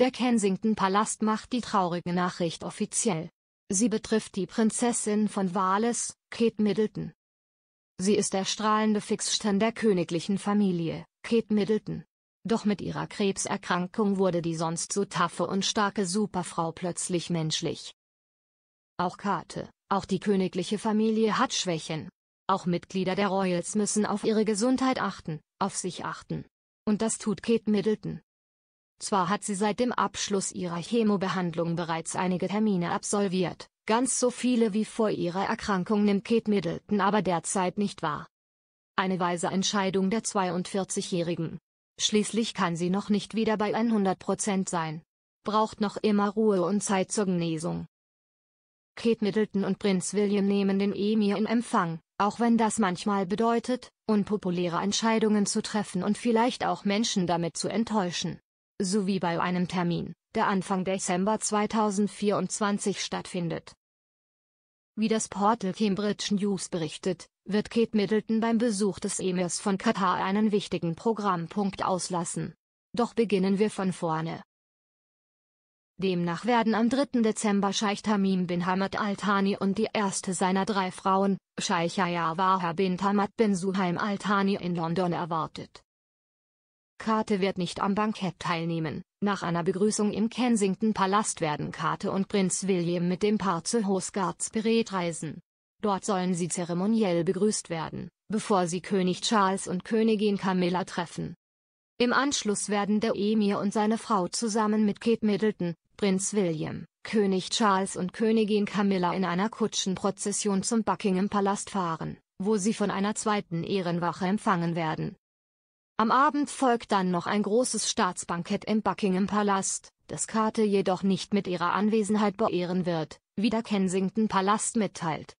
Der Kensington Palast macht die traurige Nachricht offiziell. Sie betrifft die Prinzessin von Wales, Kate Middleton. Sie ist der strahlende Fixstern der königlichen Familie, Kate Middleton. Doch mit ihrer Krebserkrankung wurde die sonst so taffe und starke Superfrau plötzlich menschlich. Auch Kate, auch die königliche Familie hat Schwächen. Auch Mitglieder der Royals müssen auf ihre Gesundheit achten, auf sich achten. Und das tut Kate Middleton. Zwar hat sie seit dem Abschluss ihrer Chemobehandlung bereits einige Termine absolviert, ganz so viele wie vor ihrer Erkrankung nimmt Kate Middleton aber derzeit nicht wahr. Eine weise Entscheidung der 42-Jährigen. Schließlich kann sie noch nicht wieder bei 100% sein. Braucht noch immer Ruhe und Zeit zur Genesung. Kate Middleton und Prinz William nehmen den Emir in Empfang, auch wenn das manchmal bedeutet, unpopuläre Entscheidungen zu treffen und vielleicht auch Menschen damit zu enttäuschen sowie bei einem Termin, der Anfang Dezember 2024 stattfindet. Wie das Portal Cambridge News berichtet, wird Kate Middleton beim Besuch des Emirs von Katar einen wichtigen Programmpunkt auslassen. Doch beginnen wir von vorne. Demnach werden am 3. Dezember Scheich Tamim bin Hamad al-Thani und die erste seiner drei Frauen, Scheich Ayawaha bin Hamad bin Suhaim al-Thani in London erwartet. Karte wird nicht am Bankett teilnehmen. Nach einer Begrüßung im Kensington Palast werden Karte und Prinz William mit dem Paar zu Hosgards Beret reisen. Dort sollen sie zeremoniell begrüßt werden, bevor sie König Charles und Königin Camilla treffen. Im Anschluss werden der Emir und seine Frau zusammen mit Kate Middleton, Prinz William, König Charles und Königin Camilla in einer Kutschenprozession zum Buckingham Palast fahren, wo sie von einer zweiten Ehrenwache empfangen werden. Am Abend folgt dann noch ein großes Staatsbankett im Buckingham Palast, das Karte jedoch nicht mit ihrer Anwesenheit beehren wird, wie der Kensington Palast mitteilt.